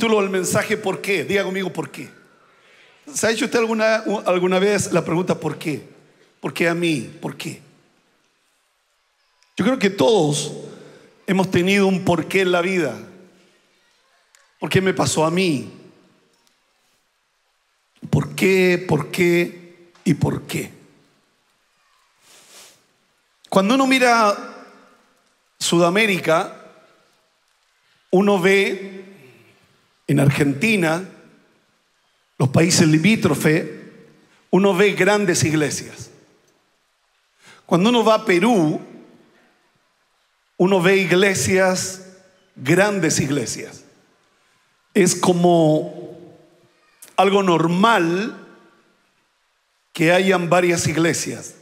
título el mensaje ¿Por qué? Diga conmigo ¿Por qué? ¿Se ha hecho usted alguna, alguna vez la pregunta ¿Por qué? ¿Por qué a mí? ¿Por qué? Yo creo que todos hemos tenido un por qué en la vida. ¿Por qué me pasó a mí? ¿Por qué? ¿Por qué? ¿Y por qué? Cuando uno mira Sudamérica, uno ve en Argentina, los países limítrofes, uno ve grandes iglesias. Cuando uno va a Perú, uno ve iglesias, grandes iglesias. Es como algo normal que hayan varias iglesias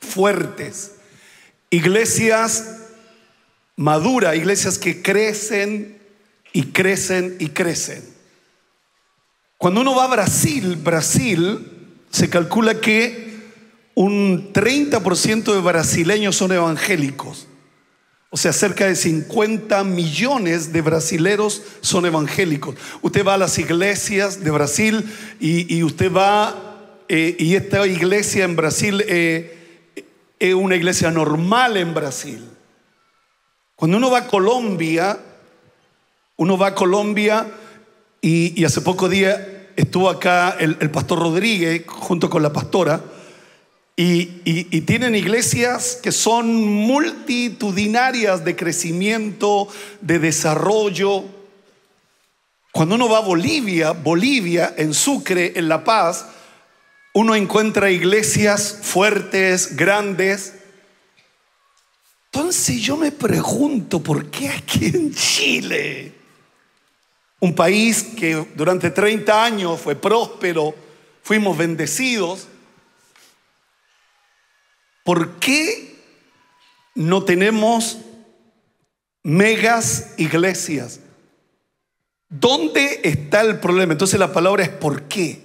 fuertes, iglesias maduras, iglesias que crecen y crecen y crecen. Cuando uno va a Brasil, Brasil se calcula que un 30% de brasileños son evangélicos. O sea, cerca de 50 millones de brasileros son evangélicos. Usted va a las iglesias de Brasil y, usted va, eh, y esta iglesia en Brasil eh, es una iglesia normal en Brasil. Cuando uno va a Colombia, uno va a Colombia y, hace poco día estuvo acá el, pastor Rodríguez junto con la pastora y, y tienen iglesias que son multitudinarias de crecimiento, de desarrollo. Cuando uno va a Bolivia, Bolivia, en Sucre, en La Paz, uno encuentra iglesias fuertes, grandes. Entonces yo me pregunto, ¿por qué aquí en Chile? Un país que durante 30 años fue próspero, fuimos bendecidos. ¿Por qué no tenemos megas iglesias? ¿Dónde está el problema? Entonces la palabra es ¿por qué?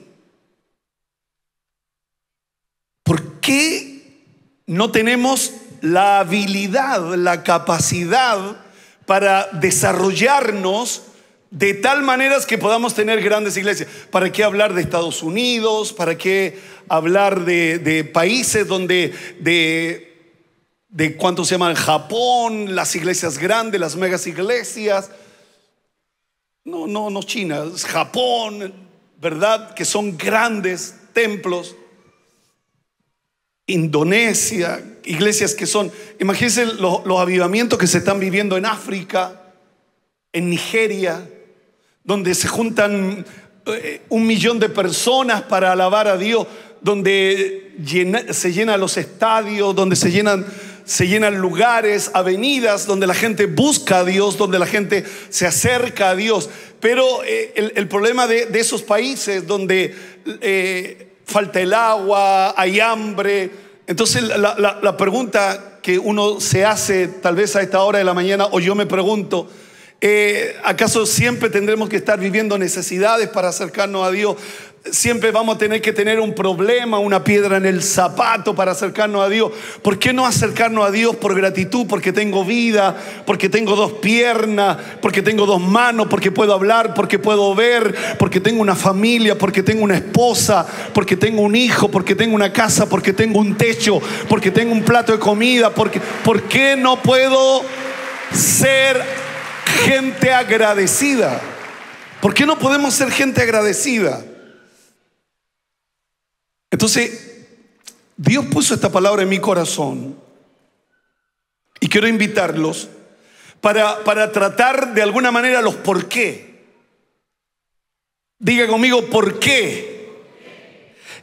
¿Por qué no tenemos la habilidad, la capacidad para desarrollarnos? De tal manera que podamos tener grandes iglesias. ¿Para qué hablar de Estados Unidos? ¿Para qué hablar de, países donde, de, de cuánto se llaman Japón, las iglesias grandes, las megas iglesias? No, no, no China, Japón, ¿verdad? Que son grandes templos. Indonesia, iglesias que son, imagínense los avivamientos que se están viviendo en África, en Nigeria, donde se juntan eh, un millón de personas para alabar a Dios, donde se llenan los estadios, donde se llenan, lugares, avenidas, donde la gente busca a Dios, donde la gente se acerca a Dios. Pero eh, el, problema de, esos países donde eh, falta el agua, hay hambre, entonces la, la pregunta que uno se hace tal vez a esta hora de la mañana, o yo me pregunto, eh, ¿Acaso siempre tendremos que estar viviendo necesidades para acercarnos a Dios? Siempre vamos a tener que tener un problema, una piedra en el zapato para acercarnos a Dios. ¿Por qué no acercarnos a Dios por gratitud? Porque tengo vida, porque tengo dos piernas, porque tengo dos manos, porque puedo hablar, porque puedo ver, porque tengo una familia, porque tengo una esposa, porque tengo un hijo, porque tengo una casa, porque tengo un techo, porque tengo un plato de comida. Porque, ¿Por qué no puedo ser gente agradecida. ¿Por qué no podemos ser gente agradecida? Entonces, Dios puso esta palabra en mi corazón y quiero invitarlos para, para tratar de alguna manera los por qué. Diga conmigo, ¿por qué?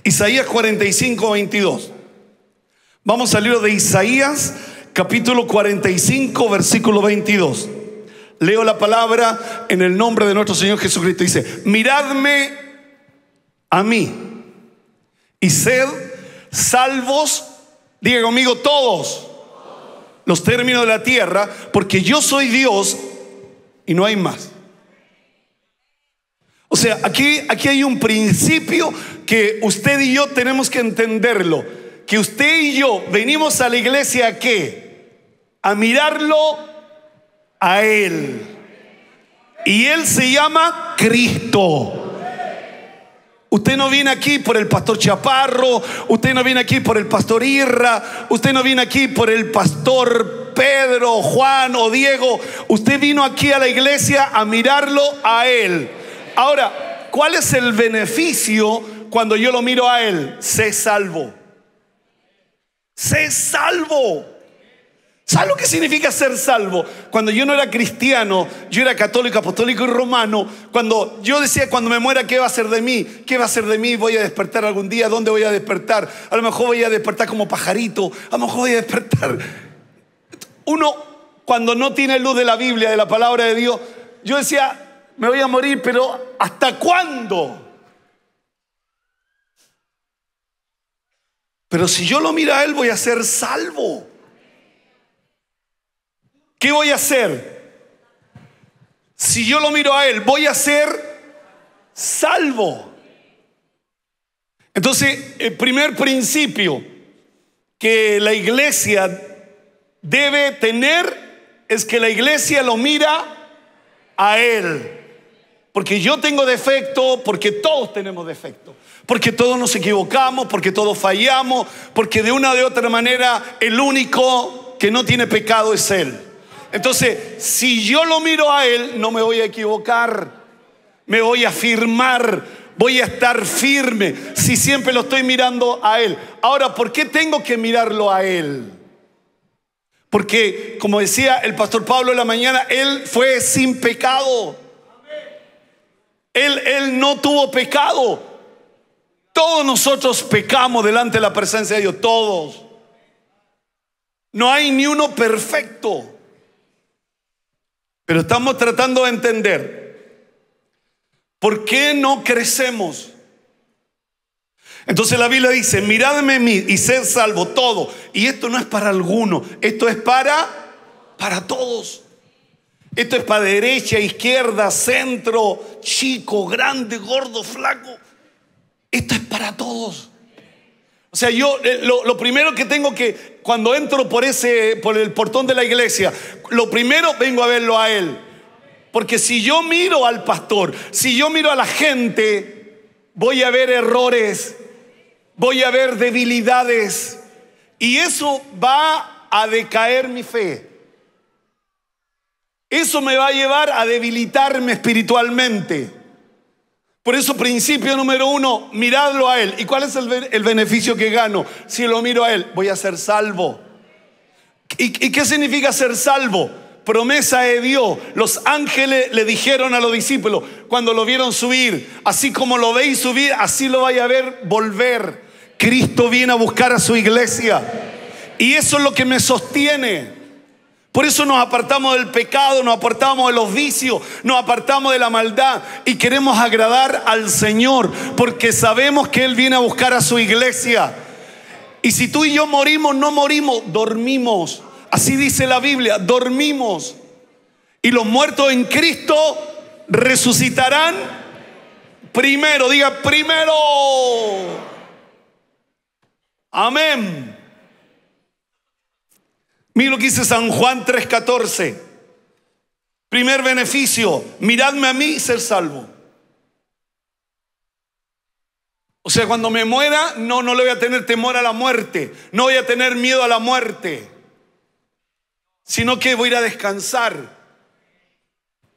Isaías 45, 22. Vamos al libro de Isaías, capítulo 45, versículo 22. Leo la palabra en el nombre de nuestro Señor Jesucristo. Dice, miradme a mí y sed salvos, diga conmigo todos los términos de la tierra, porque yo soy Dios y no hay más. O sea, aquí, aquí hay un principio que usted y yo tenemos que entenderlo. Que usted y yo venimos a la iglesia a qué? A mirarlo a Él. Y Él se llama Cristo. Usted no viene aquí por el pastor Chaparro, usted no viene aquí por el pastor Irra, usted no viene aquí por el pastor Pedro, Juan o Diego, usted vino aquí a la iglesia a mirarlo a Él. Ahora, ¿cuál es el beneficio cuando yo lo miro a Él? Sé salvo. Sé salvo. ¿Sabes lo que significa ser salvo? Cuando yo no era cristiano, yo era católico, apostólico y romano. Cuando yo decía, cuando me muera, ¿qué va a ser de mí? ¿Qué va a ser de mí? ¿Voy a despertar algún día? ¿Dónde voy a despertar? A lo mejor voy a despertar como pajarito. A lo mejor voy a despertar. Uno, cuando no tiene luz de la Biblia, de la palabra de Dios, yo decía, me voy a morir, pero ¿hasta cuándo? Pero si yo lo miro a Él, voy a ser salvo. ¿Qué voy a hacer? Si yo lo miro a Él, voy a ser salvo. Entonces, el primer principio que la iglesia debe tener es que la iglesia lo mira a Él. Porque yo tengo defecto, porque todos tenemos defecto, porque todos nos equivocamos, porque todos fallamos, porque de una de otra manera el único que no tiene pecado es Él. Entonces, si yo lo miro a Él, no me voy a equivocar, me voy a firmar, voy a estar firme, si siempre lo estoy mirando a Él. Ahora, ¿por qué tengo que mirarlo a Él? Porque, como decía el pastor Pablo en la mañana, Él fue sin pecado. Él, él no tuvo pecado. Todos nosotros pecamos delante de la presencia de Dios, todos. No hay ni uno perfecto. Pero estamos tratando de entender por qué no crecemos. Entonces la Biblia dice, miradme mí y sed salvo todo. Y esto no es para alguno, esto es para, para todos. Esto es para derecha, izquierda, centro, chico, grande, gordo, flaco. Esto es para todos sea, yo eh, lo, primero que tengo que, cuando entro por ese, por el portón de la iglesia, lo primero vengo a verlo a él. Porque si yo miro al pastor, si yo miro a la gente, voy a ver errores, voy a ver debilidades. Y eso va a decaer mi fe. Eso me va a llevar a debilitarme espiritualmente. Por eso principio número uno, miradlo a Él. ¿Y cuál es el, beneficio que gano? Si lo miro a Él, voy a ser salvo. ¿Y, qué significa ser salvo? promesa de Dios. Los ángeles le dijeron a los discípulos cuando lo vieron subir, así como lo veis subir, así lo vaya a ver volver. Cristo viene a buscar a su iglesia. Y eso es lo que me sostiene. Por eso nos apartamos del pecado, nos apartamos de los vicios, nos apartamos de la maldad y queremos agradar al Señor porque sabemos que Él viene a buscar a su iglesia. Y si tú y yo morimos, no morimos, dormimos. Así dice la Biblia, dormimos. Y los muertos en Cristo resucitarán primero, diga primero. Amén mí lo que dice San Juan 3:14. Primer beneficio, miradme a mí y ser salvo. O sea, cuando me muera, no, no le voy a tener temor a la muerte, no voy a tener miedo a la muerte, sino que voy a ir a descansar,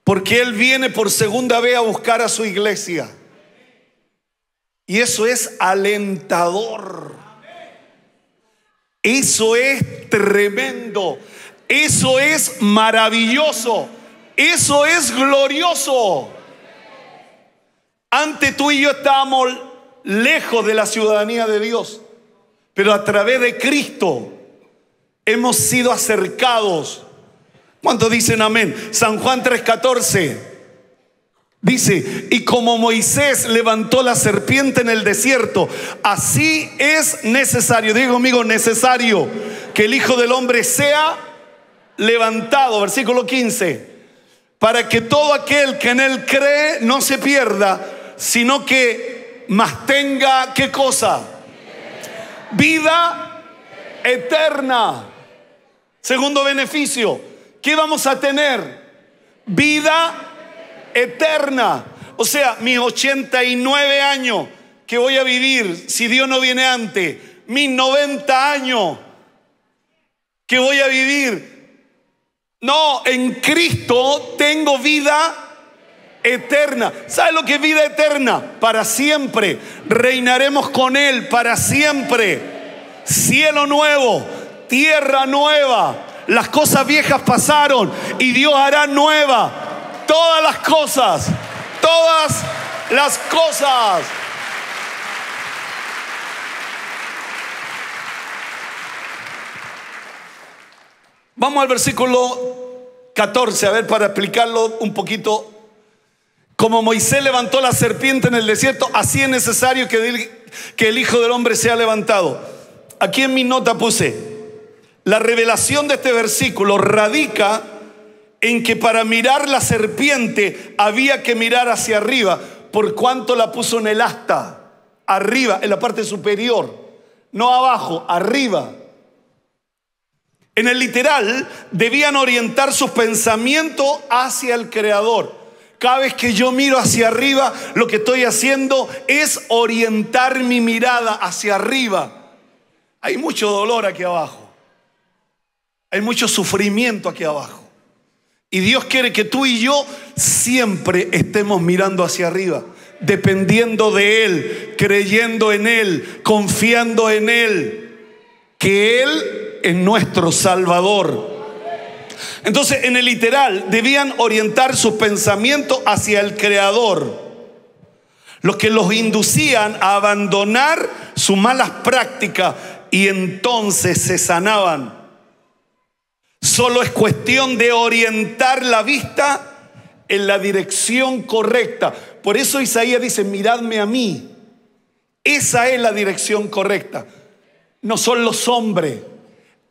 porque Él viene por segunda vez a buscar a su iglesia. Y eso es alentador. Eso es tremendo. Eso es maravilloso. Eso es glorioso. Ante tú y yo estábamos lejos de la ciudadanía de Dios, pero a través de Cristo hemos sido acercados. ¿Cuántos dicen amén? San Juan 3:14. Dice, y como Moisés levantó la serpiente en el desierto, así es necesario, digo amigo, necesario que el Hijo del Hombre sea levantado, versículo 15, para que todo aquel que en él cree no se pierda, sino que más tenga, ¿qué cosa? Vida eterna. Segundo beneficio, ¿qué vamos a tener? Vida eterna eterna. O sea, mis 89 años que voy a vivir si Dios no viene antes, mis 90 años que voy a vivir. No, en Cristo tengo vida eterna. ¿sabes lo que es vida eterna? Para siempre. Reinaremos con Él para siempre. Cielo nuevo, tierra nueva. Las cosas viejas pasaron y Dios hará nueva todas las cosas, todas las cosas. Vamos al versículo 14, a ver, para explicarlo un poquito. Como Moisés levantó la serpiente en el desierto, así es necesario que, que el Hijo del Hombre sea levantado. Aquí en mi nota puse, la revelación de este versículo radica en que para mirar la serpiente había que mirar hacia arriba, por cuanto la puso en el asta, arriba, en la parte superior, no abajo, arriba. En el literal, debían orientar sus pensamientos hacia el Creador. Cada vez que yo miro hacia arriba, lo que estoy haciendo es orientar mi mirada hacia arriba. Hay mucho dolor aquí abajo. Hay mucho sufrimiento aquí abajo. Y Dios quiere que tú y yo siempre estemos mirando hacia arriba, dependiendo de Él, creyendo en Él, confiando en Él, que Él es nuestro Salvador. Entonces, en el literal, debían orientar sus pensamientos hacia el Creador, los que los inducían a abandonar sus malas prácticas y entonces se sanaban. Solo es cuestión de orientar la vista en la dirección correcta. Por eso Isaías dice, miradme a mí. Esa es la dirección correcta. No son los hombres,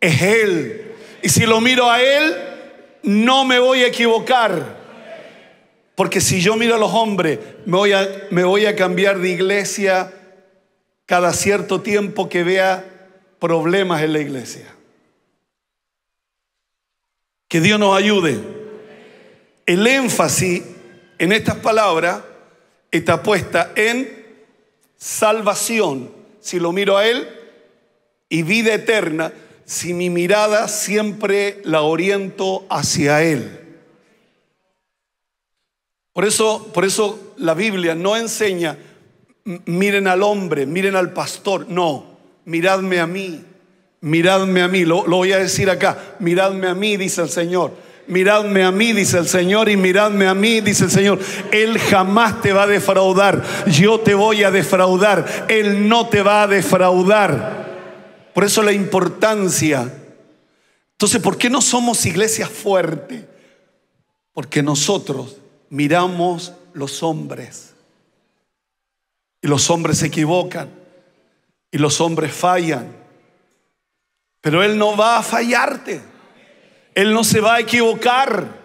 es Él. Y si lo miro a Él, no me voy a equivocar. Porque si yo miro a los hombres, me voy a, me voy a cambiar de iglesia cada cierto tiempo que vea problemas en la iglesia. Que Dios nos ayude. El énfasis en estas palabras está puesta en salvación, si lo miro a Él, y vida eterna, si mi mirada siempre la oriento hacia Él. Por eso, por eso la Biblia no enseña, miren al hombre, miren al pastor, no, miradme a mí, Miradme a mí, lo, voy a decir acá, miradme a mí, dice el Señor. Miradme a mí, dice el Señor, y miradme a mí, dice el Señor. Él jamás te va a defraudar. Yo te voy a defraudar. Él no te va a defraudar. Por eso la importancia. Entonces, ¿por qué no somos iglesia fuerte? Porque nosotros miramos los hombres. Y los hombres se equivocan. Y los hombres fallan. Pero Él no va a fallarte. Él no se va a equivocar.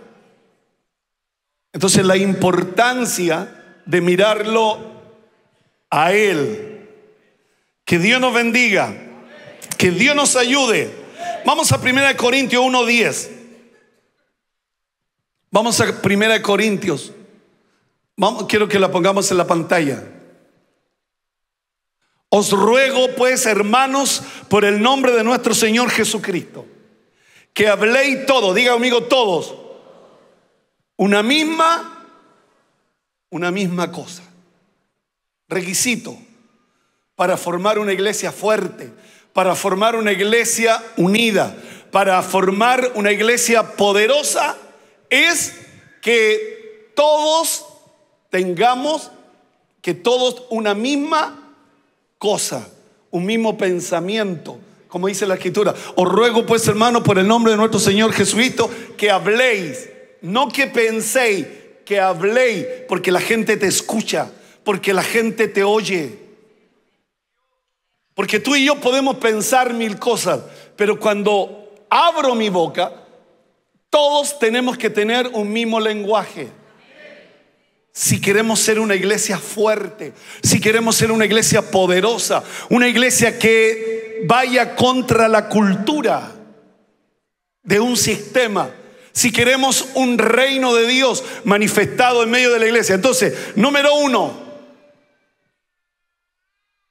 Entonces la importancia de mirarlo a Él. Que Dios nos bendiga. Que Dios nos ayude. Vamos a 1 Corintios 1.10. Vamos a 1 Corintios. quiero que la pongamos en la pantalla. Os ruego pues, hermanos, por el nombre de nuestro Señor Jesucristo, que habléis todos, diga amigo, todos, una misma, una misma cosa. Requisito para formar una iglesia fuerte, para formar una iglesia unida, para formar una iglesia poderosa, es que todos tengamos, que todos una misma cosa, un mismo pensamiento, como dice la escritura. Os ruego pues, hermano, por el nombre de nuestro Señor Jesucristo, que habléis, no que penséis, que habléis, porque la gente te escucha, porque la gente te oye. Porque tú y yo podemos pensar mil cosas, pero cuando abro mi boca, todos tenemos que tener un mismo lenguaje. Si queremos ser una iglesia fuerte, si queremos ser una iglesia poderosa, una iglesia que vaya contra la cultura de un sistema, si queremos un reino de Dios manifestado en medio de la iglesia. Entonces, número uno,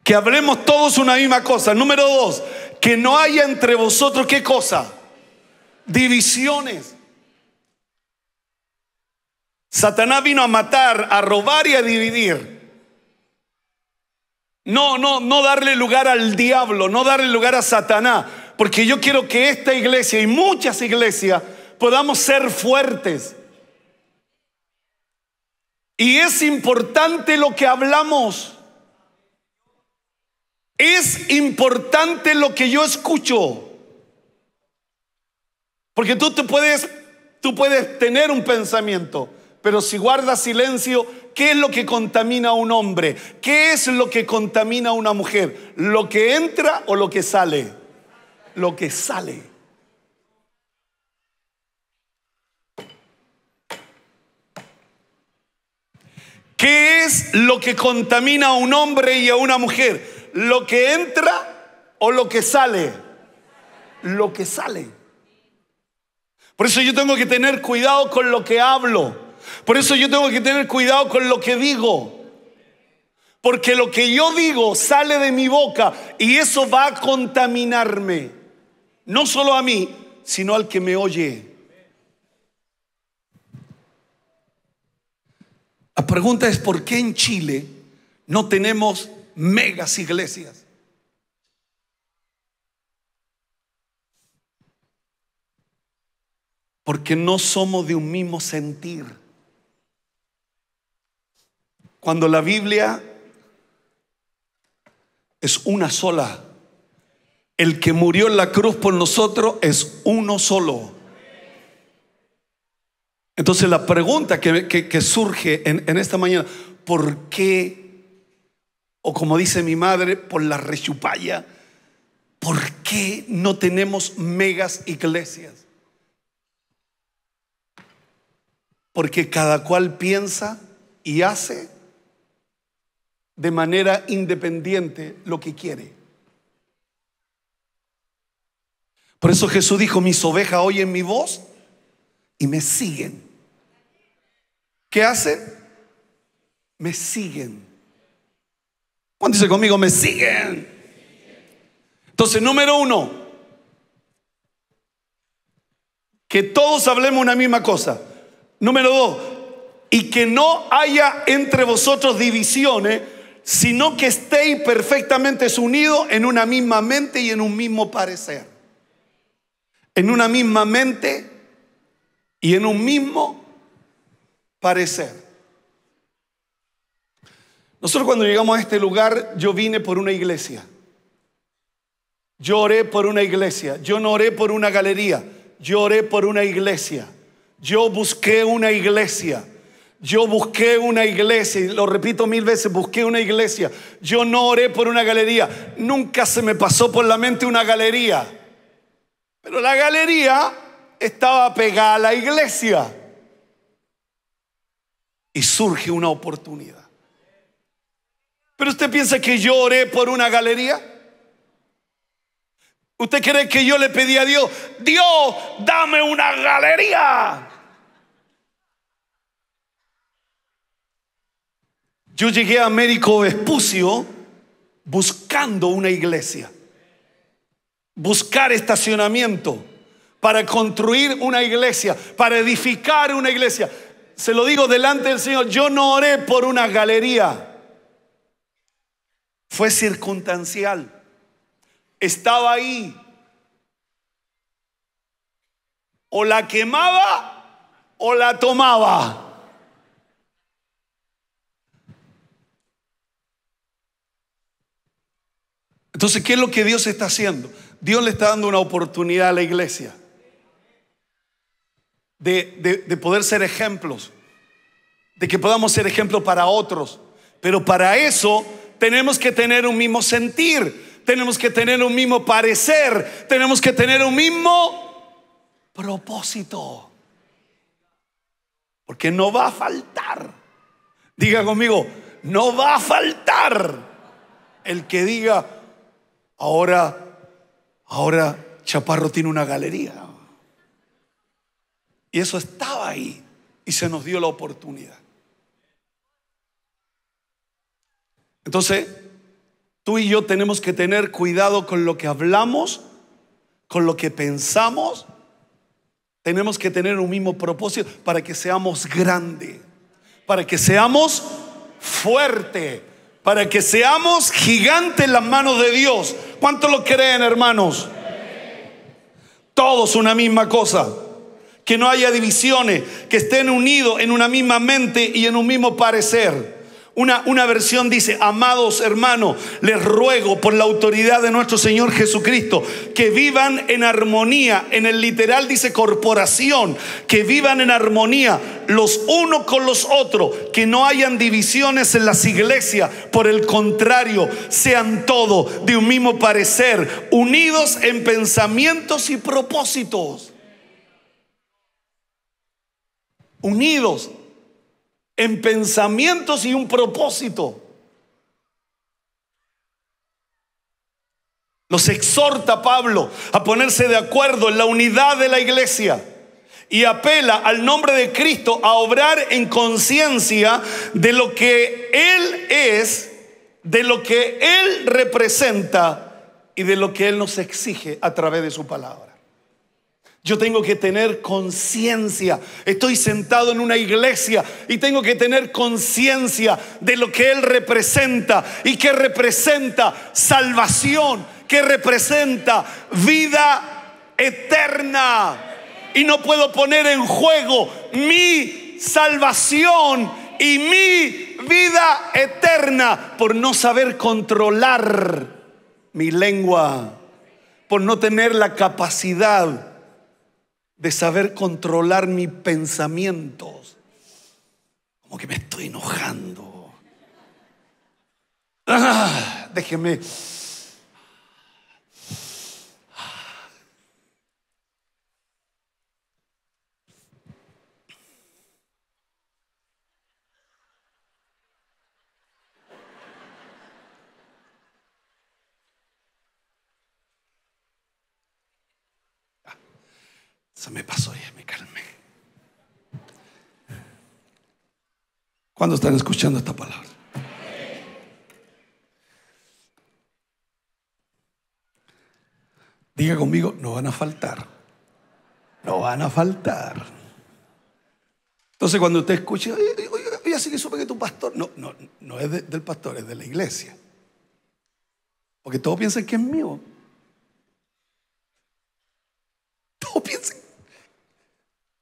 que hablemos todos una misma cosa. Número dos, que no haya entre vosotros qué cosa? Divisiones. Satanás vino a matar, a robar y a dividir. No, no, no darle lugar al diablo, no darle lugar a Satanás, porque yo quiero que esta iglesia y muchas iglesias podamos ser fuertes. Y es importante lo que hablamos. Es importante lo que yo escucho. Porque tú te puedes tú puedes tener un pensamiento, pero si guarda silencio, ¿qué es lo que contamina a un hombre? ¿Qué es lo que contamina a una mujer? ¿Lo que entra o lo que sale? Lo que sale. ¿Qué es lo que contamina a un hombre y a una mujer? ¿Lo que entra o lo que sale? Lo que sale. Por eso yo tengo que tener cuidado con lo que hablo por eso yo tengo que tener cuidado con lo que digo. Porque lo que yo digo sale de mi boca y eso va a contaminarme. No solo a mí, sino al que me oye. La pregunta es por qué en Chile no tenemos megas iglesias. Porque no somos de un mismo sentir. Cuando la Biblia es una sola. El que murió en la cruz por nosotros es uno solo. Entonces la pregunta que, surge en, esta mañana, ¿por qué? O como dice mi madre, por la rechupalla, ¿por qué no tenemos megas iglesias? Porque cada cual piensa y hace de manera independiente lo que quiere. Por eso Jesús dijo, mis ovejas oyen mi voz y me siguen. ¿Qué hacen? Me siguen. Juan dice conmigo, me siguen. Entonces, número uno, que todos hablemos una misma cosa. Número dos, y que no haya entre vosotros divisiones sino que estéis perfectamente unidos en una misma mente y en un mismo parecer. En una misma mente y en un mismo parecer. Nosotros cuando llegamos a este lugar, yo vine por una iglesia. Yo oré por una iglesia. Yo no oré por una galería. Yo oré por una iglesia. Yo busqué una iglesia. Yo busqué una iglesia, y lo repito mil veces, busqué una iglesia. Yo no oré por una galería. Nunca se me pasó por la mente una galería. Pero la galería estaba pegada a la iglesia. Y surge una oportunidad. Pero usted piensa que yo oré por una galería. ¿Usted cree que yo le pedí a Dios, Dios, dame una galería? Yo llegué a México Vespucio buscando una iglesia, buscar estacionamiento para construir una iglesia, para edificar una iglesia. Se lo digo delante del Señor, yo no oré por una galería, fue circunstancial. Estaba ahí. O la quemaba o la tomaba. Entonces, ¿qué es lo que Dios está haciendo? Dios le está dando una oportunidad a la iglesia de, de poder ser ejemplos, de que podamos ser ejemplos para otros. Pero para eso tenemos que tener un mismo sentir, tenemos que tener un mismo parecer, tenemos que tener un mismo propósito. Porque no va a faltar. Diga conmigo, no va a faltar el que diga, Ahora, ahora Chaparro tiene una galería. Y eso estaba ahí y se nos dio la oportunidad. Entonces, tú y yo tenemos que tener cuidado con lo que hablamos, con lo que pensamos. Tenemos que tener un mismo propósito para que seamos grande, para que seamos fuerte para que seamos gigantes en las manos de Dios. ¿cuánto lo creen, hermanos? Todos una misma cosa. Que no haya divisiones, que estén unidos en una misma mente y en un mismo parecer. Una, versión dice, amados hermanos, les ruego por la autoridad de nuestro Señor Jesucristo, que vivan en armonía, en el literal dice corporación, que vivan en armonía los unos con los otros, que no hayan divisiones en las iglesias, por el contrario, sean todos de un mismo parecer, unidos en pensamientos y propósitos. Unidos en pensamientos y un propósito. Los exhorta Pablo a ponerse de acuerdo en la unidad de la iglesia y apela al nombre de Cristo a obrar en conciencia de lo que Él es, de lo que Él representa y de lo que Él nos exige a través de su palabra. Yo tengo que tener conciencia. Estoy sentado en una iglesia y tengo que tener conciencia de lo que Él representa y que representa salvación, que representa vida eterna. Y no puedo poner en juego mi salvación y mi vida eterna por no saber controlar mi lengua, por no tener la capacidad de saber controlar mis pensamientos. Como que me estoy enojando. Ah, déjeme me pasó ya, me calmé. ¿Cuándo están escuchando esta palabra? Diga conmigo, no van a faltar. No van a faltar. Entonces cuando usted escuche, oye, así que supe que tu pastor, no, no, no es del pastor, es de la iglesia. Porque todos piensan que es mío,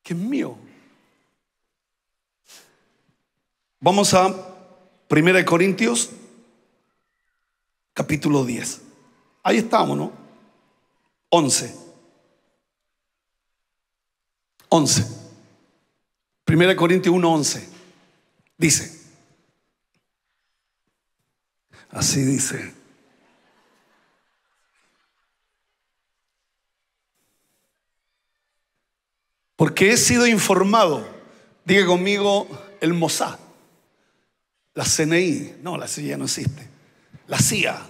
que es mío. Vamos a 1 Corintios, capítulo 10. Ahí estamos, ¿no? 11. 11. 1 Corintios 1, 11. Dice. Así dice. Porque he sido informado, diga conmigo, el Mossad, la CNI, no, la CIA no existe, la CIA.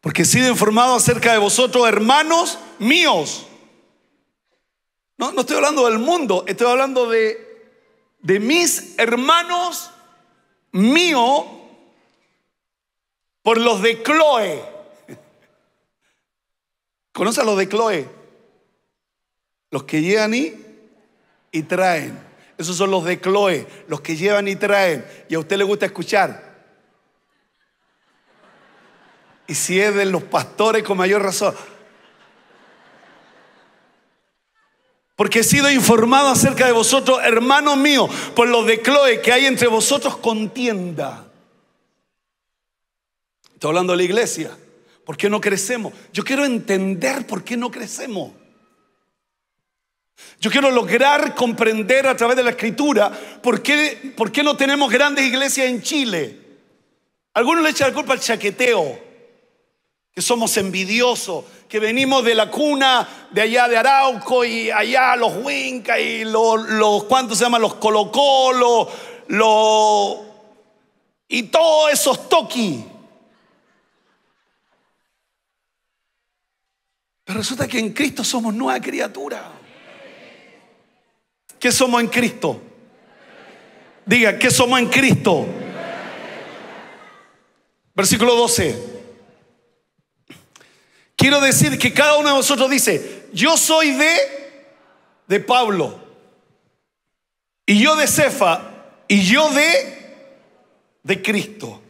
Porque he sido informado acerca de vosotros, hermanos míos. No, no estoy hablando del mundo, estoy hablando de, de mis hermanos míos por los de Chloe. ¿Conoce a los de Chloe? Los que llevan y, y traen. Esos son los de Chloe, los que llevan y traen. Y a usted le gusta escuchar. Y si es de los pastores, con mayor razón. Porque he sido informado acerca de vosotros, hermanos míos, por los de Chloe, que hay entre vosotros contienda. Estoy hablando de la iglesia. ¿Por qué no crecemos? Yo quiero entender por qué no crecemos. Yo quiero lograr comprender a través de la escritura por qué, no tenemos grandes iglesias en Chile. Algunos le echan la culpa al chaqueteo, que somos envidiosos, que venimos de la cuna de allá de Arauco y allá los Huinca y los, los ¿cuántos se llaman? Los colocolos los... y todos esos toqui. Pero resulta que en Cristo somos nuevas criaturas ¿Qué somos en Cristo? Diga, ¿qué somos en Cristo? Versículo 12. Quiero decir que cada uno de vosotros dice, yo soy de, de Pablo, y yo de Cefa, y yo de, de Cristo.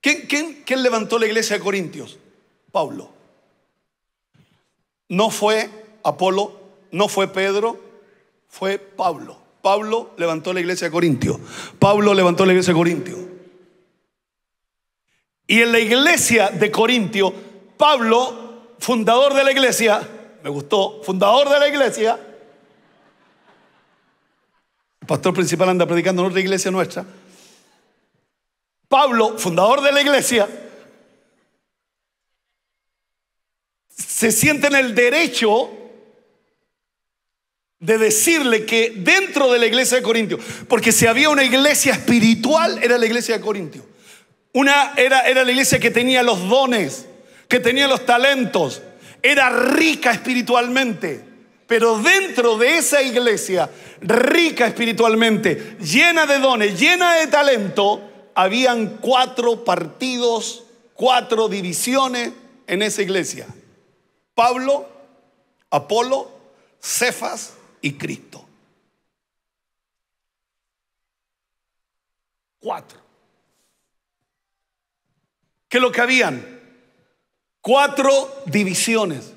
¿Quién, quién levantó la iglesia de Corintios? Pablo. No fue Apolo, no fue Pedro, fue Pablo. Pablo levantó la iglesia de Corintio. Pablo levantó la iglesia de Corintio. Y en la iglesia de Corintio, Pablo, fundador de la iglesia, me gustó, fundador de la iglesia, el pastor principal anda predicando en otra iglesia nuestra, Pablo, fundador de la iglesia, se siente en el derecho de decirle que dentro de la iglesia de Corintio, porque si había una iglesia espiritual, era la iglesia de Corintio. Una era, era la iglesia que tenía los dones, que tenía los talentos, era rica espiritualmente. Pero dentro de esa iglesia, rica espiritualmente, llena de dones, llena de talento, habían cuatro partidos, cuatro divisiones en esa iglesia. Pablo, Apolo, Cefas y Cristo. Cuatro. que lo que habían? Cuatro divisiones.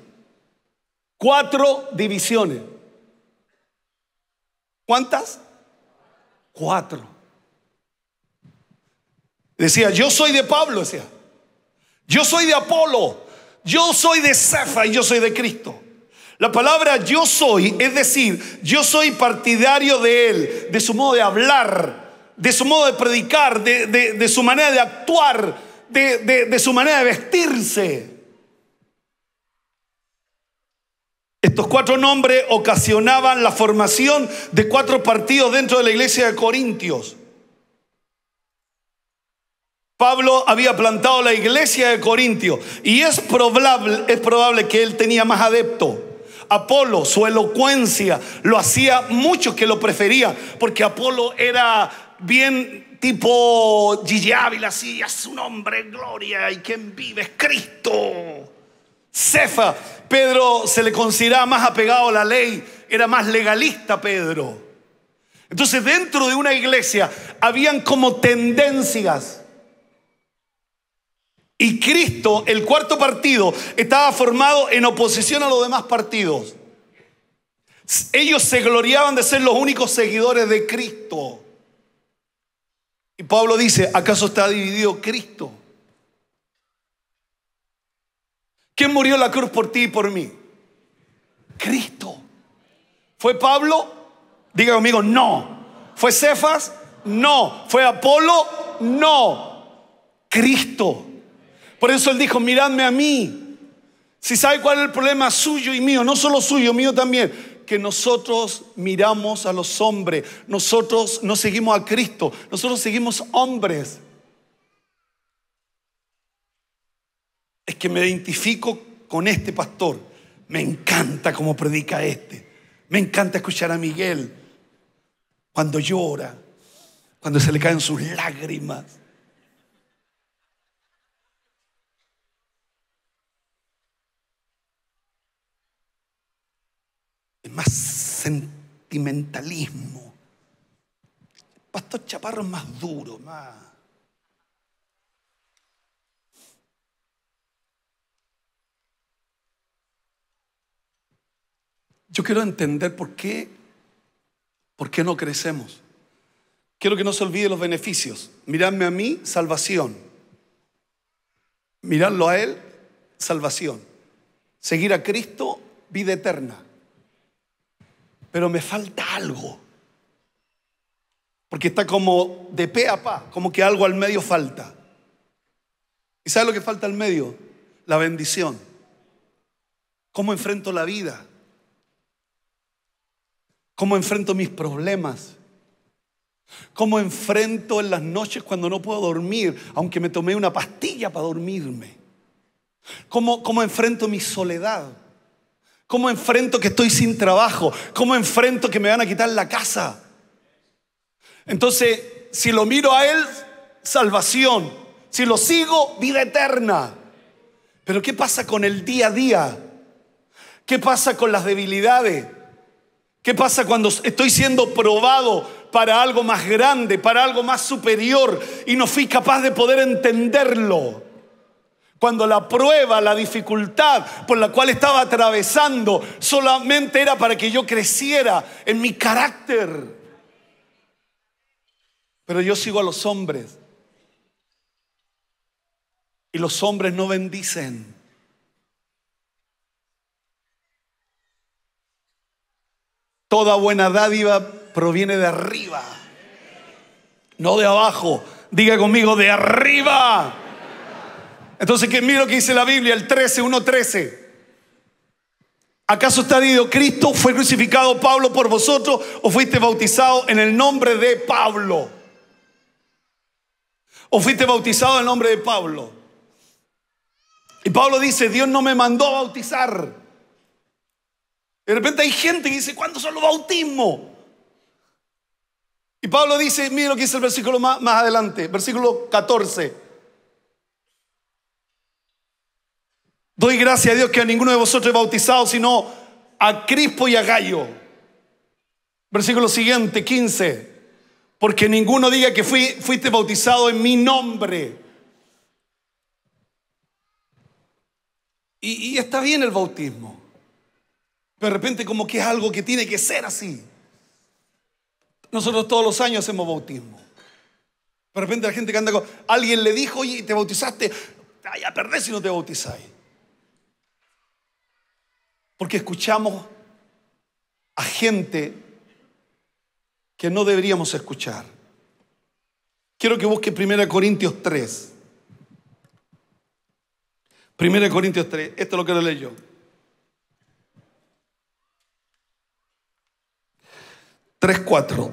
Cuatro divisiones. ¿Cuántas? Cuatro. Decía, yo soy de Pablo, decía. Yo soy de Apolo. Yo soy de Cefa y yo soy de Cristo. La palabra yo soy, es decir, yo soy partidario de Él, de su modo de hablar, de su modo de predicar, de, su manera de actuar, de, su manera de vestirse. Estos cuatro nombres ocasionaban la formación de cuatro partidos dentro de la iglesia de Corintios. Pablo había plantado la iglesia de Corintios y es probable, es probable que él tenía más adeptos. Apolo, su elocuencia, lo hacía muchos que lo prefería, porque Apolo era bien tipo Gigi así, a su nombre, gloria, y quien vive es Cristo. Cefa, Pedro se le consideraba más apegado a la ley, era más legalista Pedro. Entonces dentro de una iglesia habían como tendencias y Cristo, el cuarto partido, estaba formado en oposición a los demás partidos. Ellos se gloriaban de ser los únicos seguidores de Cristo. Y Pablo dice, ¿acaso está dividido Cristo? ¿Quién murió en la cruz por ti y por mí? Cristo. ¿Fue Pablo? Diga conmigo, no. ¿Fue Cefas? No. ¿Fue Apolo? No. Cristo. Por eso él dijo, miradme a mí. Si sabe cuál es el problema suyo y mío, no solo suyo, mío también, que nosotros miramos a los hombres, nosotros no seguimos a Cristo, nosotros seguimos hombres. Es que me identifico con este pastor, me encanta cómo predica este, me encanta escuchar a Miguel cuando llora, cuando se le caen sus lágrimas. más sentimentalismo. Pastor Chaparro es más duro, más. Yo quiero entender por qué, por qué no crecemos. Quiero que no se olvide los beneficios. Miradme a mí, salvación. Miradlo a Él, salvación. Seguir a Cristo, vida eterna pero me falta algo. Porque está como de pe a pa, como que algo al medio falta. ¿Y sabes lo que falta al medio? La bendición. ¿Cómo enfrento la vida? ¿Cómo enfrento mis problemas? ¿Cómo enfrento en las noches cuando no puedo dormir, aunque me tomé una pastilla para dormirme? ¿Cómo, cómo enfrento mi soledad? ¿Cómo enfrento que estoy sin trabajo? ¿Cómo enfrento que me van a quitar la casa? Entonces, si lo miro a Él, salvación. Si lo sigo, vida eterna. Pero ¿qué pasa con el día a día? ¿Qué pasa con las debilidades? ¿Qué pasa cuando estoy siendo probado para algo más grande, para algo más superior y no fui capaz de poder entenderlo? Cuando la prueba, la dificultad por la cual estaba atravesando solamente era para que yo creciera en mi carácter. Pero yo sigo a los hombres. Y los hombres no bendicen. Toda buena dádiva proviene de arriba, no de abajo. Diga conmigo, de arriba. Entonces, que mira lo que dice la Biblia, el 13, 1-13 ¿Acaso está dicho, Cristo fue crucificado Pablo por vosotros o fuiste bautizado en el nombre de Pablo? ¿O fuiste bautizado en el nombre de Pablo? Y Pablo dice, Dios no me mandó a bautizar. De repente hay gente que dice, ¿cuándo son los bautismos? Y Pablo dice, mire lo que dice el versículo más, más adelante, versículo 14. Doy gracias a Dios que a ninguno de vosotros he bautizado, sino a Crispo y a Gallo. Versículo siguiente, 15. Porque ninguno diga que fuiste bautizado en mi nombre. Y, está bien el bautismo. Pero de repente como que es algo que tiene que ser así. Nosotros todos los años hacemos bautismo. De repente la gente que anda con... Alguien le dijo, oye, te bautizaste. Ay, ah, a perder si no te bautizáis. Porque escuchamos a gente que no deberíamos escuchar. Quiero que busque 1 Corintios 3. 1 Corintios 3, esto es lo que leer leí yo. Tres,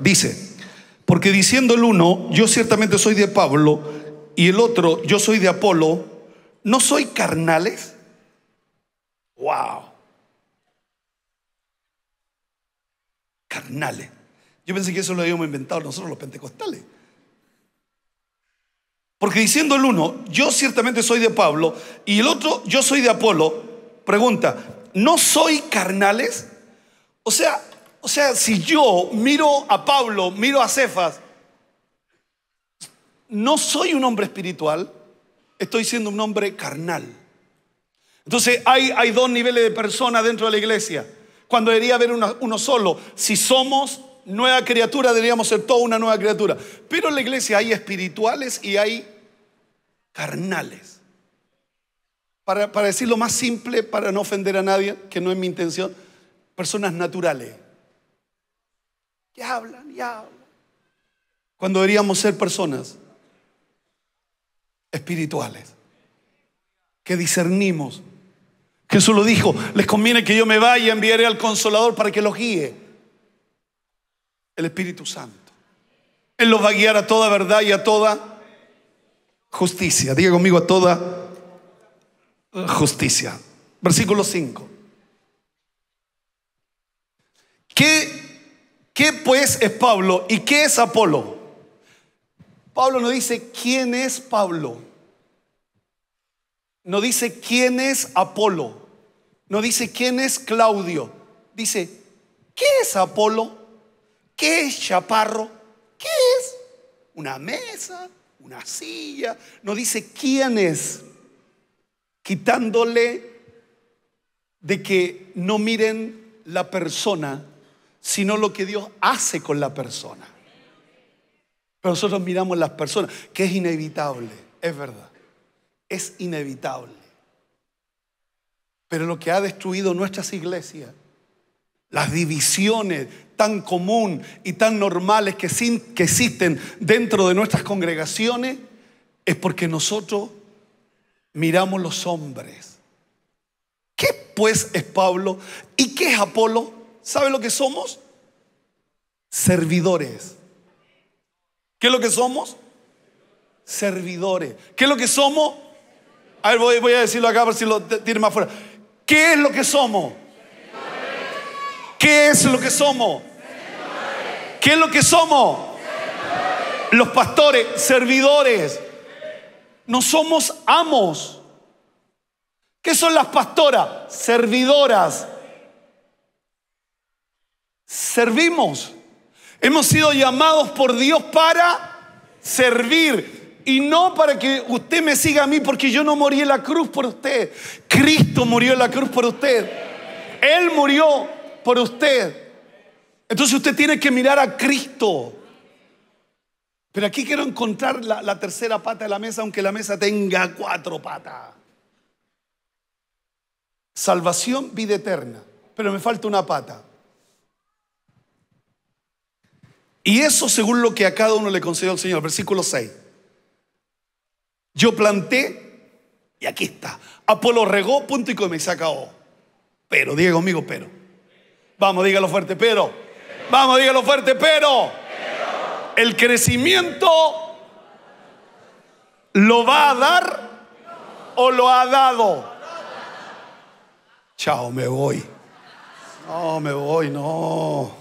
dice, porque diciendo el uno, yo ciertamente soy de Pablo, y el otro, yo soy de Apolo, ¿no soy carnales? ¡Wow! carnales. Yo pensé que eso lo habíamos inventado nosotros los pentecostales. Porque diciendo el uno, yo ciertamente soy de Pablo, y el otro, yo soy de Apolo, pregunta, ¿no soy carnales? O sea, o sea, si yo miro a Pablo, miro a Cefas, no soy un hombre espiritual, estoy siendo un hombre carnal. Entonces hay, hay dos niveles de personas dentro de la iglesia cuando debería haber uno, solo. Si somos nueva criatura, deberíamos ser toda una nueva criatura. Pero en la iglesia hay espirituales y hay carnales. Para, para decirlo más simple, para no ofender a nadie, que no es mi intención, personas naturales. Que hablan y hablan. Cuando deberíamos ser personas espirituales. Que discernimos Jesús lo dijo, les conviene que yo me vaya, enviaré al consolador para que los guíe. El Espíritu Santo. Él los va a guiar a toda verdad y a toda justicia. Diga conmigo a toda justicia. Versículo 5. ¿Qué, ¿Qué pues es Pablo y qué es Apolo? Pablo nos dice quién es Pablo. No dice quién es Apolo. No dice quién es Claudio. Dice, ¿qué es Apolo? ¿Qué es Chaparro? ¿Qué es? Una mesa, una silla. No dice quién es. Quitándole de que no miren la persona, sino lo que Dios hace con la persona. Pero nosotros miramos las personas, que es inevitable, es verdad es inevitable. Pero lo que ha destruido nuestras iglesias, las divisiones tan común y tan normales que, que existen dentro de nuestras congregaciones, es porque nosotros miramos los hombres. ¿Qué pues es Pablo y qué es Apolo? ¿Sabe lo que somos? Servidores. ¿Qué es lo que somos? Servidores. ¿Qué es lo que somos? A ver, voy, a decirlo acá para si lo tiene más fuera. ¿Qué es lo que somos? ¿Qué es lo que somos? ¿Qué es lo que somos? Los pastores, servidores. No somos amos. ¿Qué son las pastoras? Servidoras. Servimos. Hemos sido llamados por Dios para servir. Y no para que usted me siga a mí, porque yo no morí en la cruz por usted. Cristo murió en la cruz por usted. Él murió por usted. Entonces usted tiene que mirar a Cristo. Pero aquí quiero encontrar la, tercera pata de la mesa, aunque la mesa tenga cuatro patas. Salvación, vida eterna. Pero me falta una pata. Y eso según lo que a cada uno le concedió el Señor, versículo 6. Yo planté y aquí está. Apolo regó, punto y coma y se acabó. Pero, Diego amigo pero. Vamos, dígalo fuerte, pero. Vamos, dígalo fuerte, pero. El crecimiento lo va a dar o lo ha dado. Chao, me voy. No, me voy, no.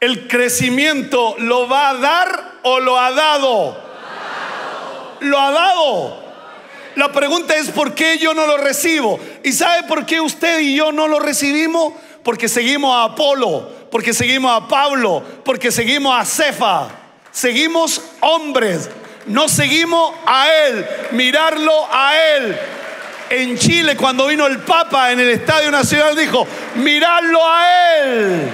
El crecimiento lo va a dar o lo ha dado lo ha dado. La pregunta es por qué yo no lo recibo. ¿Y sabe por qué usted y yo no lo recibimos? Porque seguimos a Apolo, porque seguimos a Pablo, porque seguimos a Cefa. Seguimos hombres, no seguimos a él, mirarlo a él. En Chile, cuando vino el Papa en el Estadio Nacional, dijo, mirarlo a él.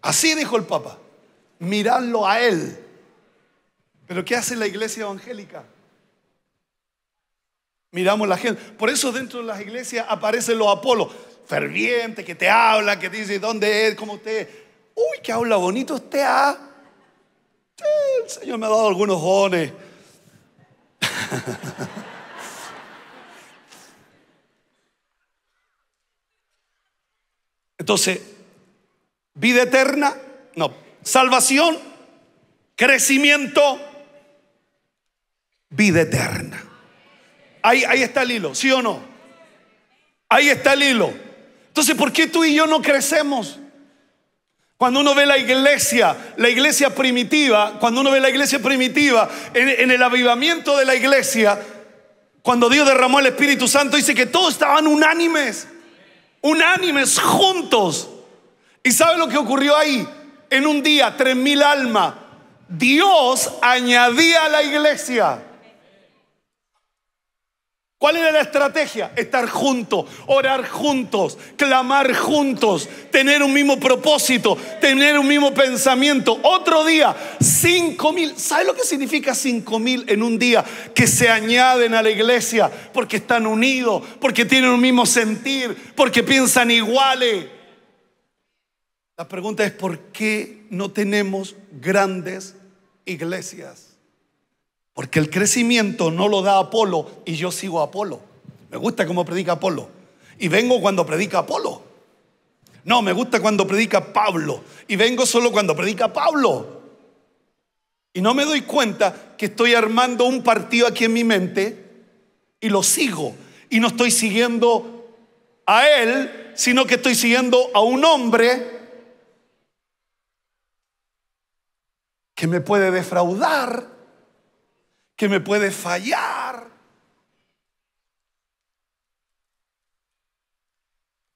Así dijo el Papa mirarlo a Él. Pero ¿qué hace la iglesia evangélica? Miramos la gente. Por eso dentro de las iglesias aparecen los apolos, fervientes, que te hablan, que dicen dónde es, cómo usted. Uy, que habla bonito usted. Ah? el Señor me ha dado algunos dones. Entonces, vida eterna, no, salvación, crecimiento, vida eterna. Ahí, está el hilo, ¿sí o no? Ahí está el hilo. Entonces, ¿por qué tú y yo no crecemos? Cuando uno ve la iglesia, la iglesia primitiva, cuando uno ve la iglesia primitiva, en, en, el avivamiento de la iglesia, cuando Dios derramó el Espíritu Santo, dice que todos estaban unánimes, unánimes, juntos. ¿Y sabe lo que ocurrió ahí? en un día tres mil almas. Dios añadía a la iglesia. ¿Cuál era la estrategia? Estar juntos, orar juntos, clamar juntos, tener un mismo propósito, tener un mismo pensamiento. Otro día, cinco mil. ¿Sabe lo que significa cinco mil en un día? Que se añaden a la iglesia porque están unidos, porque tienen un mismo sentir, porque piensan iguales. La pregunta es, ¿por qué no tenemos grandes iglesias? Porque el crecimiento no lo da Apolo y yo sigo a Apolo. Me gusta cómo predica Apolo. Y vengo cuando predica Apolo. No, me gusta cuando predica Pablo. Y vengo solo cuando predica Pablo. Y no me doy cuenta que estoy armando un partido aquí en mi mente y lo sigo. Y no estoy siguiendo a él, sino que estoy siguiendo a un hombre que me puede defraudar, que me puede fallar.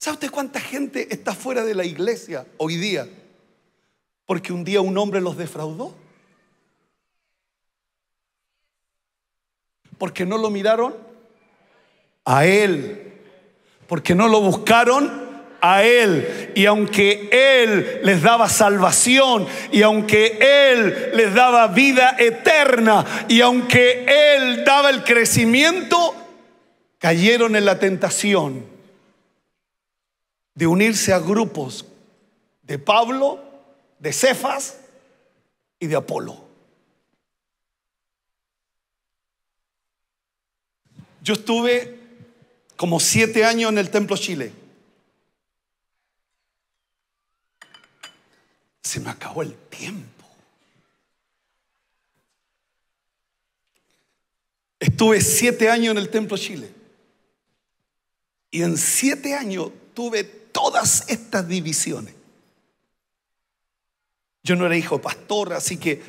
¿Sabe usted cuánta gente está fuera de la iglesia hoy día? Porque un día un hombre los defraudó. Porque no lo miraron a él. Porque no lo buscaron a Él. Y aunque Él les daba salvación, y aunque Él les daba vida eterna, y aunque Él daba el crecimiento, cayeron en la tentación de unirse a grupos de Pablo, de Cefas y de Apolo. Yo estuve como siete años en el Templo Chile. se me acabó el tiempo. Estuve siete años en el Templo Chile. Y en siete años tuve todas estas divisiones. Yo no era hijo de pastor, así que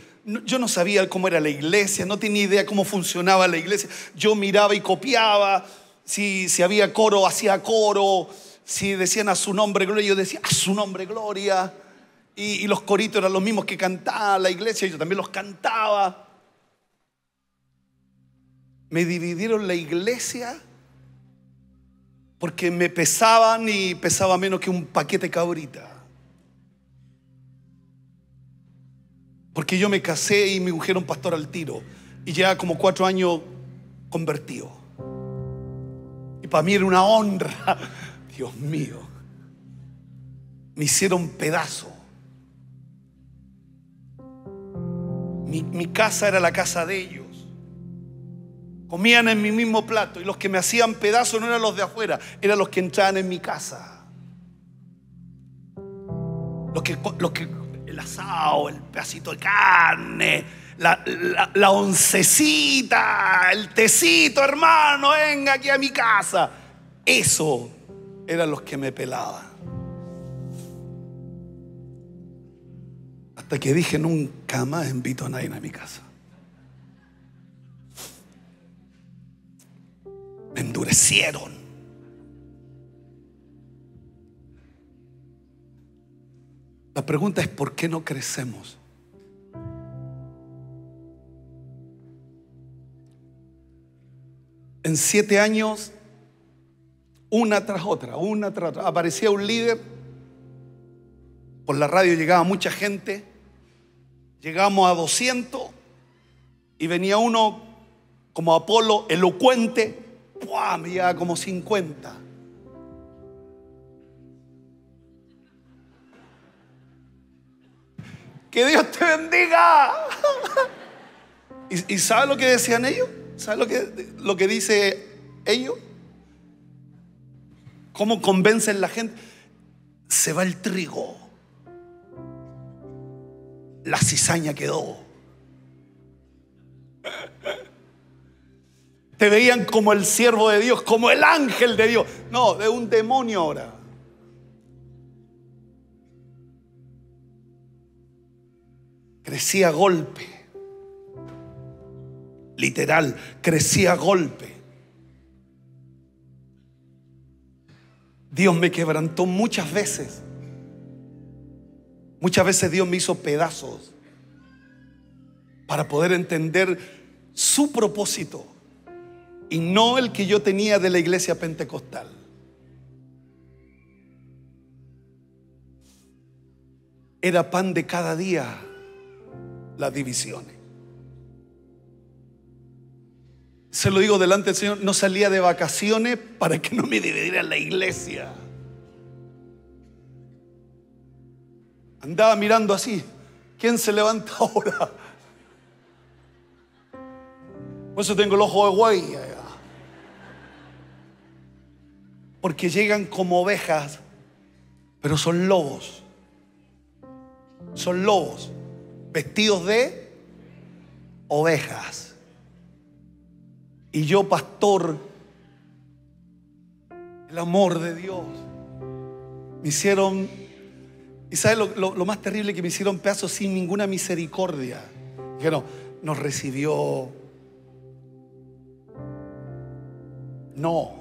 yo no sabía cómo era la iglesia, no tenía idea cómo funcionaba la iglesia. Yo miraba y copiaba. Si, si había coro, hacía coro. Si decían a su nombre gloria, yo decía a su nombre gloria. Y, los coritos eran los mismos que cantaba la iglesia, yo también los cantaba. Me dividieron la iglesia porque me pesaban y pesaba menos que un paquete cabrita. Porque yo me casé y me ungieron pastor al tiro. Y ya como cuatro años convertido. Y para mí era una honra. Dios mío. Me hicieron pedazo. Mi, casa era la casa de ellos. Comían en mi mismo plato y los que me hacían pedazos no eran los de afuera, eran los que entraban en mi casa. Los que, que el asado, el pedacito de carne, la, la, oncecita, el tecito, hermano, venga aquí a mi casa. Eso eran los que me pelaban. Hasta que dije, nunca más invito a nadie a mi casa. Me endurecieron. La pregunta es, ¿por qué no crecemos? En siete años, una tras otra, una tras otra, aparecía un líder, por la radio llegaba mucha gente, Llegamos a 200 y venía uno como Apolo, elocuente, ¡buah! me como 50. Que Dios te bendiga. ¿Y, ¿Y, sabe lo que decían ellos? ¿Sabe lo que, lo que dice ellos? ¿Cómo convencen la gente? Se va el trigo la cizaña quedó. Te veían como el siervo de Dios, como el ángel de Dios. No, de un demonio ahora. Crecía golpe. Literal, crecía golpe. Dios me quebrantó muchas veces. Muchas veces Dios me hizo pedazos para poder entender su propósito y no el que yo tenía de la iglesia pentecostal. Era pan de cada día las divisiones. Se lo digo delante del Señor, no salía de vacaciones para que no me dividiera la iglesia. Andaba mirando así. ¿Quién se levanta ahora? Por eso tengo el ojo de guay. Porque llegan como ovejas, pero son lobos. Son lobos vestidos de ovejas. Y yo, pastor, el amor de Dios, me hicieron ¿Y sabe lo, más terrible que me hicieron pedazos sin ninguna misericordia? Dijeron, no, nos recibió. No.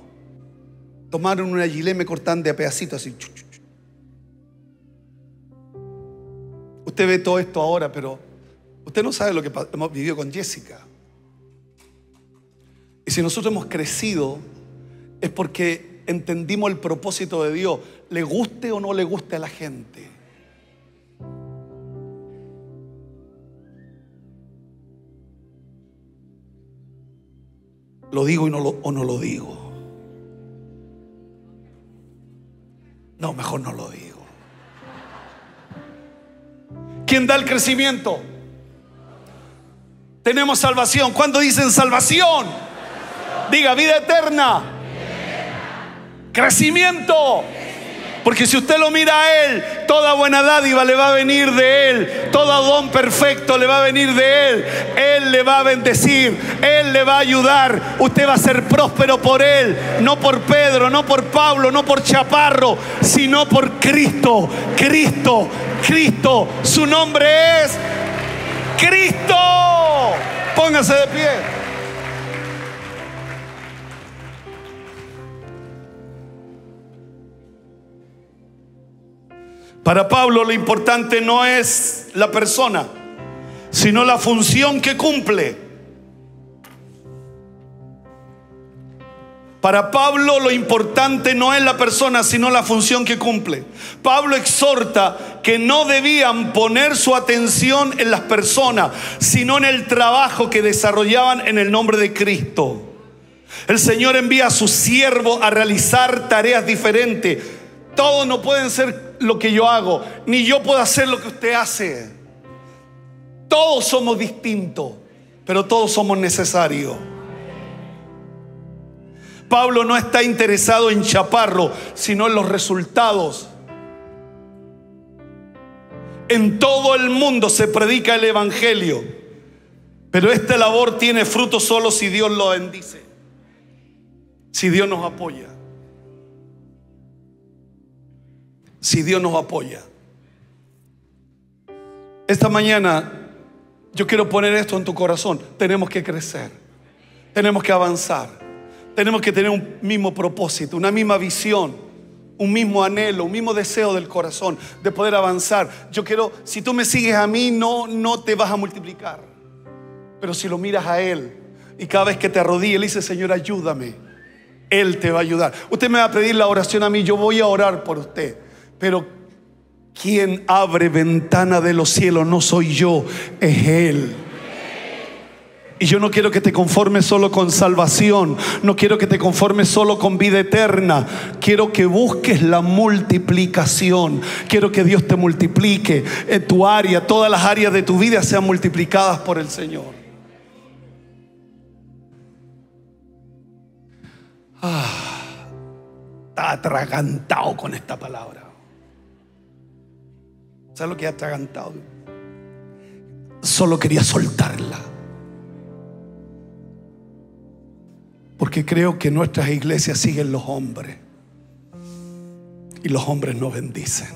Tomaron una y me de a pedacito así. Usted ve todo esto ahora, pero usted no sabe lo que hemos vivido con Jessica. Y si nosotros hemos crecido, es porque entendimos el propósito de Dios, le guste o no le guste a la gente. ¿Lo digo y no o no lo digo? No, mejor no lo digo. ¿Quién da el crecimiento? Tenemos salvación. ¿Cuándo dicen salvación? Diga vida eterna. Crecimiento. Porque si usted lo mira a Él, toda buena dádiva le va a venir de Él, todo don perfecto le va a venir de Él. Él le va a bendecir, Él le va a ayudar. Usted va a ser próspero por Él, no por Pedro, no por Pablo, no por Chaparro, sino por Cristo, Cristo, Cristo. Su nombre es Cristo. Póngase de pie. Para Pablo lo importante no es la persona, sino la función que cumple. Para Pablo lo importante no es la persona, sino la función que cumple. Pablo exhorta que no debían poner su atención en las personas, sino en el trabajo que desarrollaban en el nombre de Cristo. El Señor envía a su siervo a realizar tareas diferentes. Todos no pueden ser lo que yo hago, ni yo puedo hacer lo que usted hace. Todos somos distintos, pero todos somos necesarios. Pablo no está interesado en chaparro, sino en los resultados. En todo el mundo se predica el Evangelio, pero esta labor tiene fruto solo si Dios lo bendice, si Dios nos apoya. si Dios nos apoya. Esta mañana yo quiero poner esto en tu corazón. Tenemos que crecer. Tenemos que avanzar. Tenemos que tener un mismo propósito, una misma visión, un mismo anhelo, un mismo deseo del corazón de poder avanzar. Yo quiero, si tú me sigues a mí, no, no te vas a multiplicar. Pero si lo miras a Él y cada vez que te arrodilles, Él dice Señor, ayúdame. Él te va a ayudar. Usted me va a pedir la oración a mí, yo voy a orar por usted. Pero quien abre ventana de los cielos no soy yo, es Él. Y yo no quiero que te conformes solo con salvación, no quiero que te conformes solo con vida eterna, quiero que busques la multiplicación, quiero que Dios te multiplique en tu área, todas las áreas de tu vida sean multiplicadas por el Señor. Ah, está atragantado con esta palabra. ¿Sabes lo que ya está ha Solo quería soltarla. Porque creo que nuestras iglesias siguen los hombres. Y los hombres nos bendicen.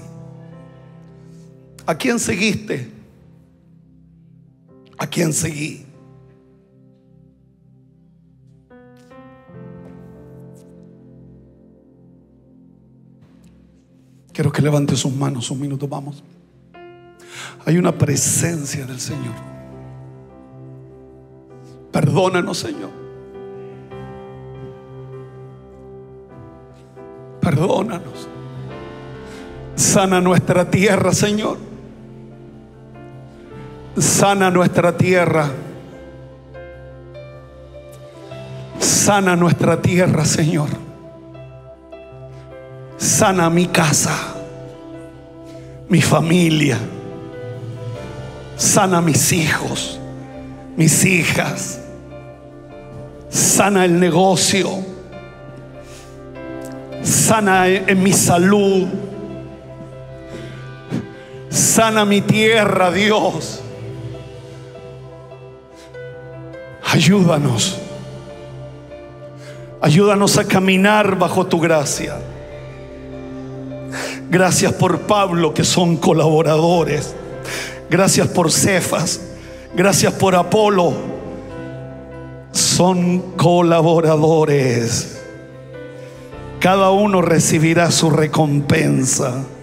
¿A quién seguiste? ¿A quién seguí? Quiero que levante sus manos un minuto, vamos hay una presencia del Señor. Perdónanos, Señor. Perdónanos. Sana nuestra tierra, Señor. Sana nuestra tierra. Sana nuestra tierra, Señor. Sana mi casa, mi familia. Sana mis hijos, mis hijas. Sana el negocio. Sana en mi salud. Sana mi tierra, Dios. Ayúdanos. Ayúdanos a caminar bajo tu gracia. Gracias por Pablo que son colaboradores. Gracias por Cefas. Gracias por Apolo. Son colaboradores. Cada uno recibirá su recompensa.